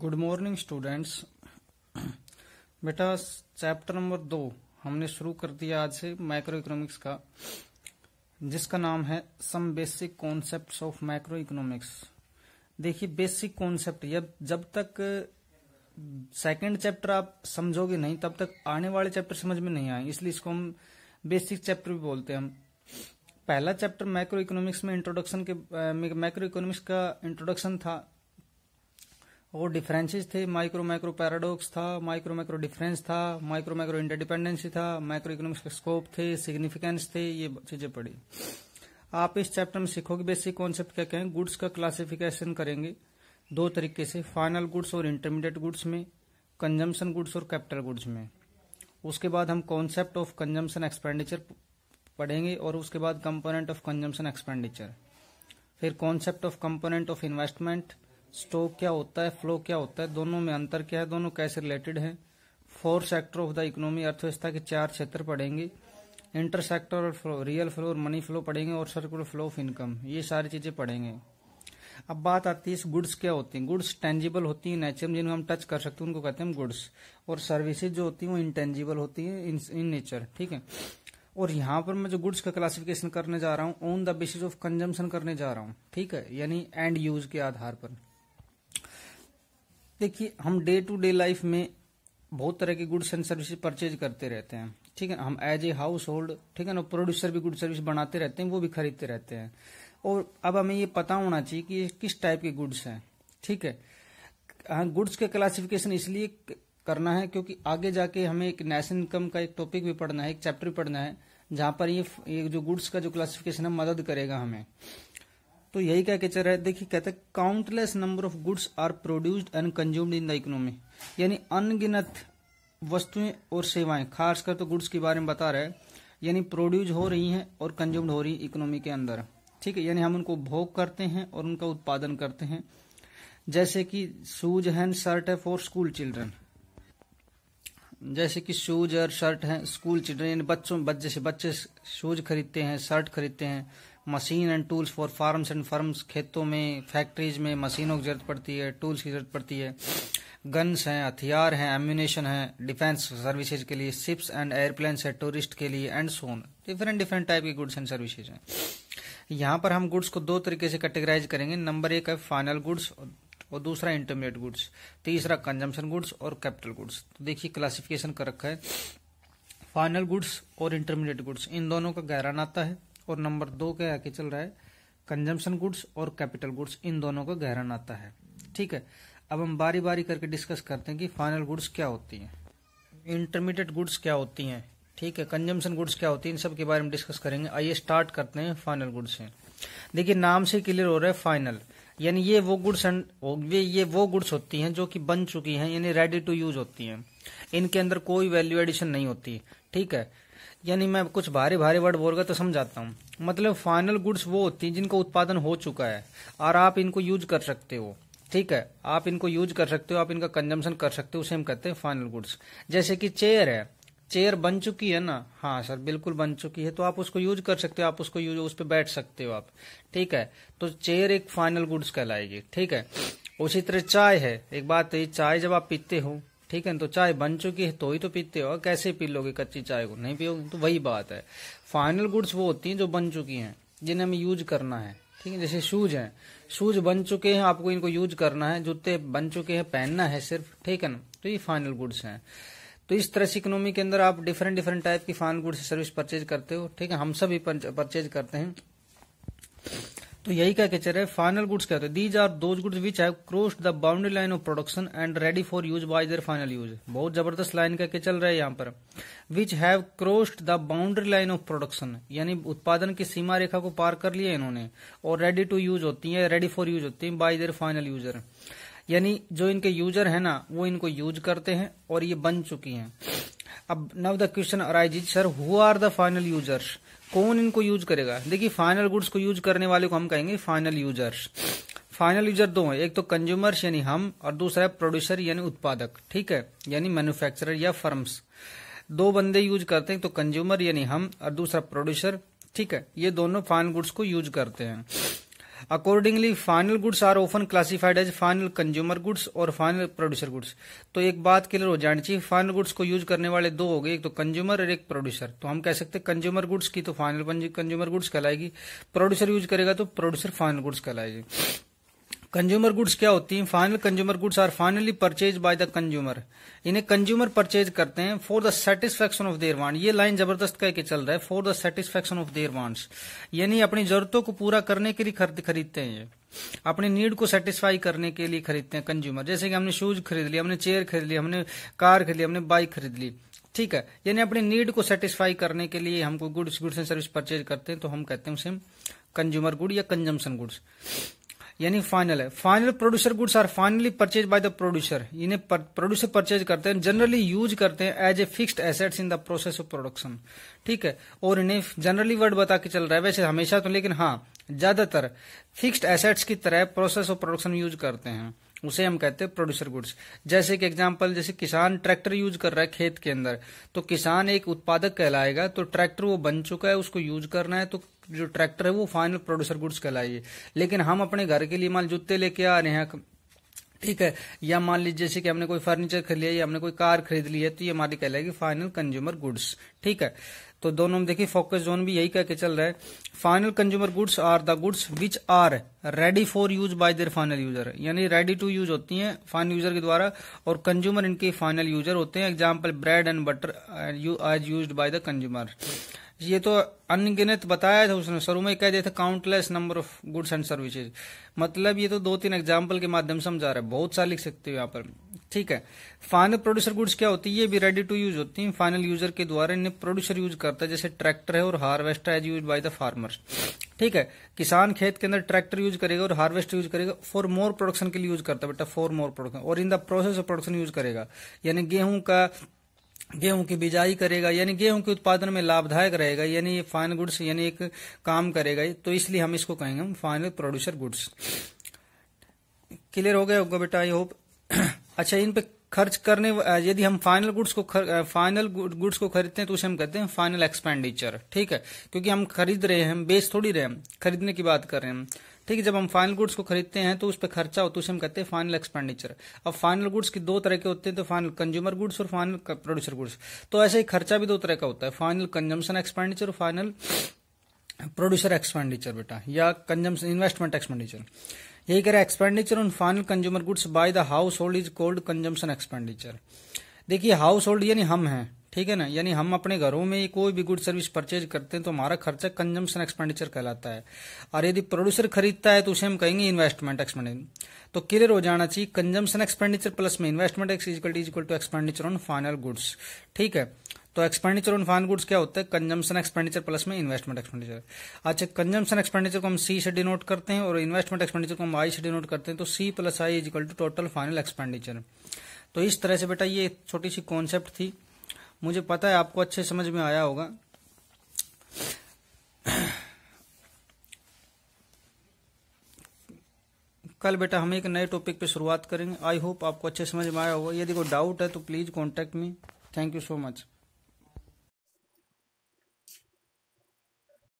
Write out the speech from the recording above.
good morning students बेटा chapter number दो हमने शुरू कर दिया आज से माइक्रो इकोनॉमिक्स का जिसका नाम है some basic concepts of micro economics देखिए बेसिक कॉन्सेप्ट जब तक सेकंड चैप्टर आप समझोगे नहीं तब तक आने वाले चैप्टर समझ में नहीं आए इसलिए इसको हम बेसिक चैप्टर भी बोलते हैं हम पहला चैप्टर माइक्रो इकोनॉमिक्स में इंट्रोडक्शन के माइक्रो इकोनॉमिक्स का इंट्रोडक्शन था वो डिफरेंसेस थे माइक्रो माइक्रो पैराडॉक्स था माइक्रो माइक्रो डिफरेंस था माइक्रो माइक्रो इंटरडिपेंडेंसी था माइक्रो इकोनॉमिक्स स्कोप थे सिग्निफिकेंस थे ये चीजें पड़ी आप इस चैप्टर में सीखोगे बेसिक कॉन्सेप्ट क्या कहें गुड्स का क्लासिफिकेशन करेंगे दो तरीके से फाइनल गुड्स और इंटरमीडिएट गुड्स में कंजम्पशन गुड्स और कैपिटल गुड्स में उसके बाद हम कॉन्सेप्ट ऑफ कंजम्पशन एक्सपेंडिचर पढ़ेंगे और उसके बाद कंपोनेंट ऑफ कंजम्पशन एक्सपेंडिचर फिर concept of component of investment stock क्या होता है फ्लो क्या होता है दोनों में अंतर क्या है दोनों कैसे रिलेटेड है four sector of the economy अर्थव्यवस्था के चार क्षेत्र पढ़ेंगे इंटर सेक्टर और फ्लो रियल फ्लो और मनी फ्लो पढ़ेंगे और सर्कुलर फ्लो ऑफ इनकम ये सारी चीजें पढ़ेंगे अब बात आती है गुड्स क्या होती हैं गुड्स टेंजिबल होती हैं नेचर में जिनको हम टच कर सकते हैं उनको कहते हैं गुड्स और सर्विसेज जो होती हैं वो इनटेंजिबल होती हैं इन, इन नेचर ठीक है और यहाँ पर मैं जो गुड्स का क्लासिफिकेशन करने जा रहा हूँ on the basis of consumption करने जा रहा हूँ ठीक है यानी एंड यूज के आधार पर देखिए हम डे टू डे लाइफ में बहुत तरह के गुड्स एंड सर्विस परचेज करते रहते हैं ठीक है ना हम एज ए हाउस होल्ड ठीक है ना प्रोड्यूसर भी गुड सर्विस बनाते रहते हैं वो भी खरीदते रहते हैं और अब हमें ये पता होना चाहिए कि ये किस टाइप के गुड्स हैं ठीक है हाँ गुड्स के क्लासिफिकेशन इसलिए करना है क्योंकि आगे जाके हमें एक नेशनल इनकम का एक टॉपिक भी पढ़ना है एक चैप्टर पढ़ना है जहां पर ये, ये जो गुड्स का जो क्लासिफिकेशन है मदद करेगा हमें तो यही क्या किचर है देखिए कहते हैं countless number of goods are produced and consumed in the economy यानी अनगिनत वस्तुएं और सेवाएं खासकर तो गुड्स के बारे में बता रहे हैं यानी प्रोड्यूस हो रही हैं और कंज्यूम्ड हो रही है इकोनॉमी के अंदर ठीक है यानी हम उनको भोग करते हैं और उनका उत्पादन करते हैं जैसे कि शूज हैंड शर्ट है फॉर स्कूल चिल्ड्रन जैसे कि शूज और शर्ट हैं स्कूल चिल्ड्रन यानी बच्चों बच्चे से बच्चे शूज खरीदते हैं शर्ट खरीदते हैं machine and tools for farms and firms खेतों में फैक्ट्रीज में मशीनों की जरूरत पड़ती है टूल्स की जरूरत पड़ती है गन्स हैं हथियार हैं एम्यूनेशन है डिफेंस सर्विसेज के लिए शिप्स एंड एयरप्लेन है टूरिस्ट के लिए and so on different different type के गुड्स एंड सर्विसेज हैं यहाँ पर हम गुड्स को दो तरीके से कैटेगराइज करेंगे नंबर एक है फाइनल गुड्स और दूसरा इंटरमीडिएट गुड्स तीसरा कंजम्पशन गुड्स और कैपिटल गुड्स तो देखिए क्लासिफिकेशन कर रखा है फाइनल गुड्स और इंटरमीडिएट गुड्स इन दोनों का गहरा नाता है और नंबर दो के आके चल रहा है कंजम्पशन गुड्स और कैपिटल गुड्स इन दोनों का गहरा नाता है ठीक है अब हम बारी बारी करके डिस्कस करते हैं कि फाइनल गुड्स क्या होती हैं इंटरमीडिएट गुड्स क्या होती हैं ठीक है कंजम्पशन गुड्स क्या होती है इन सब के बारे में डिस्कस करेंगे आइए स्टार्ट करते हैं फाइनल गुड्स हैं देखिए नाम से क्लियर हो रहा है फाइनल यानी ये वो गुड्स एंड ये वो गुड्स होती हैं जो कि बन चुकी हैं यानी रेडी टू यूज होती हैं इनके अंदर कोई वैल्यू एडिशन नहीं होती ठीक है यानी मैं कुछ भारी भारी वर्ड बोलगा तो समझाता हूँ मतलब फाइनल गुड्स वो होती है जिनका उत्पादन हो चुका है और आप इनको यूज कर सकते हो ठीक है आप इनको यूज कर सकते हो आप इनका कंजम्पशन कर सकते हो उसे हम कहते हैं फाइनल गुड्स जैसे कि चेयर है चेयर बन चुकी है ना हाँ सर बिल्कुल बन चुकी है तो आप उसको यूज कर सकते हो आप उसको यूज उस पर बैठ सकते हो आप ठीक है तो चेयर एक फाइनल गुड्स कहलाएगी ठीक है उसी तरह चाय है एक बात तो चाय जब आप पीते हो ठीक है तो चाय बन चुकी है तो ही तो पीते हो कैसे पी लोगे कच्ची चाय को नहीं पियोगे तो वही बात है फाइनल गुड्स वो होती हैं जो बन चुकी हैं जिन्हें हमें यूज करना है ठीक है जैसे शूज हैं शूज बन चुके हैं आपको इनको यूज करना है जूते बन चुके हैं पहनना है सिर्फ ठीक है ना तो ये फाइनल गुड्स हैं तो इस तरह से इकोनॉमी के अंदर आप डिफरेंट डिफरेंट टाइप की फाइनल गुड्स सर्विस परचेज करते हो ठीक है हम सभी परचेज करते हैं तो यही क्या चल रहे हैं फाइनल गुड्स कहते हैं these are those goods which have crossed the boundary line of production and ready for use by their final use बहुत जबरदस्त लाइन कह के चल रहा है यहाँ पर which have crossed the boundary line of production यानी उत्पादन की सीमा रेखा को पार कर लिया इन्होंने और रेडी टू यूज होती है रेडी फॉर यूज होती है बाय देयर फाइनल यूजर यानी जो इनके यूजर है ना वो इनको यूज करते हैं और ये बन चुकी हैं अब now the question arises who are the final users कौन इनको यूज करेगा देखिए फाइनल गुड्स को यूज करने वाले को हम कहेंगे फाइनल यूजर्स फाइनल यूजर दो हैं एक तो कंज्यूमर्स यानी हम और दूसरा है प्रोड्यूसर यानी उत्पादक ठीक है यानी मैन्युफैक्चरर या फर्म्स दो बंदे यूज करते हैं तो कंज्यूमर यानी हम और दूसरा प्रोड्यूसर ठीक है ये दोनों फाइनल गुड्स को यूज करते हैं accordingly final goods are often classified as final consumer goods और फाइनल प्रोड्यूसर गुड्स तो एक बात क्लियर हो जानी चाहिए फाइनल गुड्स को यूज करने वाले दो हो गए एक तो कंज्यूमर और एक प्रोड्यूसर तो हम कह सकते हैं कंज्यूमर गुड्स की तो फाइनल कंज्यूमर गुड्स कहलाएगी प्रोड्यूसर यूज करेगा तो प्रोड्यूसर फाइनल गुड्स कहलाएगी कंज्यूमर गुड्स क्या होती हैं final consumer goods are finally purchase by the consumer इन्हें कंज्यूमर परचेज करते हैं for the satisfaction of their want ये लाइन जबरदस्त कह के चल रहा है for the satisfaction of their wants यानी अपनी जरूरतों को पूरा करने के लिए खरीदते हैं ये अपनी नीड को सेटिस्फाई करने के लिए खरीदते हैं कंज्यूमर जैसे कि हमने शूज खरीद लिया हमने चेयर खरीद ली हमने कार खरीद ली हमने बाइक खरीद ली ठीक है यानी अपनी नीड को सेटिस्फाई करने के लिए हमको goods goods and service purchase करते हैं तो हम कहते हैं उसे कंज्यूमर गुड या कंजम्पशन गुड्स यानी फाइनल है final producer goods are finally purchase by the producer इन्हें प्रोड्यूसर परचेज करते हैं जनरली यूज करते हैं as a fixed assets in the process of production ठीक है और इन्हें जनरली वर्ड बता के चल रहा है वैसे हमेशा तो लेकिन हाँ ज्यादातर फिक्स्ड एसेट्स की तरह प्रोसेस ऑफ प्रोडक्शन यूज करते हैं उसे हम कहते हैं प्रोड्यूसर गुड्स जैसे कि एग्जाम्पल जैसे किसान ट्रैक्टर यूज कर रहा है खेत के अंदर तो किसान एक उत्पादक कहलाएगा तो ट्रैक्टर वो बन चुका है उसको यूज करना है तो जो ट्रैक्टर है वो फाइनल प्रोड्यूसर गुड्स कहलाइए लेकिन हम अपने घर के लिए मान जूते लेके आ रहे हैं ठीक है या मान लीजिए जैसे कि हमने कोई फर्नीचर खरीद लिया या हमने कोई कार खरीद ली है तो ये हमारी कहलाएगी फाइनल कंज्यूमर गुड्स ठीक है तो दोनों में देखिए फोकस जोन भी यही कह के चल रहा है final consumer goods are the goods which are ready for use by their final user यानी रेडी टू यूज होती हैं फाइनल यूजर के द्वारा और कंज्यूमर इनके फाइनल यूजर होते हैं example bread and butter as use by the consumer ये तो अनगिनत बताया था उसने शुरू में कह दिया था countless number of goods and services मतलब ये तो दो तीन एग्जाम्पल के माध्यम से समझा रहा है बहुत सारे लिख सकते हो यहाँ पर ठीक है फाइनल प्रोड्यूसर गुड्स क्या होती है ये भी रेडी टू यूज होती है फाइनल यूजर के द्वारा इन्हें प्रोड्यूसर यूज करता है जैसे ट्रैक्टर है और harvester as use by the farmers ठीक है किसान खेत के अंदर ट्रैक्टर यूज करेगा और हार्वेस्टर यूज करेगा फॉर मोर प्रोडक्शन के लिए यूज करता है बेटा फॉर मोर प्रोडक्शन और in the process of production use करेगा यानी गेहूं का गेहूं की बिजाई करेगा यानी गेहूं के उत्पादन में लाभदायक रहेगा यानी ये फाइनल गुड्स यानी एक काम करेगा तो इसलिए हम इसको कहेंगे हम फाइनल प्रोड्यूसर गुड्स क्लियर हो गया होगा बेटा आई होप अच्छा इन पे खर्च करने यदि हम फाइनल गुड्स को खर, फाइनल गुड्स को खरीदते हैं तो उसे हम कहते हैं फाइनल एक्सपेंडिचर ठीक है क्योंकि हम खरीद रहे हैं हम बेच थोड़ी रहे हैं खरीदने की बात कर रहे हैं ठीक है जब हम फाइनल गुड्स को खरीदते हैं तो उस पर खर्चा होता तो है उसे हम कहते हैं फाइनल एक्सपेंडिचर अब फाइनल गुड्स की दो तरह के होते हैं तो फाइनल कंज्यूमर गुड्स और फाइनल प्रोड्यूसर गुड्स तो ऐसे ही खर्चा भी दो तरह का होता है फाइनल कंजम्पशन एक्सपेंडिचर और फाइनल प्रोड्यूसर एक्सपेंडिचर बेटा या कंजम्पशन इन्वेस्टमेंट एक्सपेंडिचर यही कह रहा है expenditure on final consumer goods by the household is called consumption expenditure देखिए हाउस होल्ड यानी हम हैं ठीक है ना यानी हम अपने घरों में कोई भी गुड सर्विस परचेज करते हैं तो हमारा खर्चा कंजम्पशन एक्सपेंडिचर कहलाता है और यदि प्रोड्यूसर खरीदता है तो उसे हम कहेंगे इन्वेस्टमेंट एक्सपेंडिचर तो क्लियर हो जाना चाहिए कंजम्पशन एक्सपेंडिचर प्लस में investment equal to expenditure on final goods ठीक है तो एक्सपेंडिचर ऑन फाइन गुड्स क्या होता है कंजम्पशन एक्सपेंडिचर प्लस में इन्वेस्टमेंट एक्सपेंडिचर अच्छा कंजम्पशन एक्सपेंडिचर को हम सी से डिनोट करते हैं और इन्वेस्टमेंट एक्सपेंडिचर को हम आई से डिनोट करते हैं तो C plus I is equal to total final expenditure तो इस तरह से बेटा ये छोटी सी कॉन्सेप्ट थी मुझे पता है आपको अच्छे समझ में आया होगा कल बेटा हम एक नए टॉपिक पे शुरुआत करेंगे आई होप आपको अच्छे समझ में आया होगा यदि कोई डाउट है तो please contact me thank you so much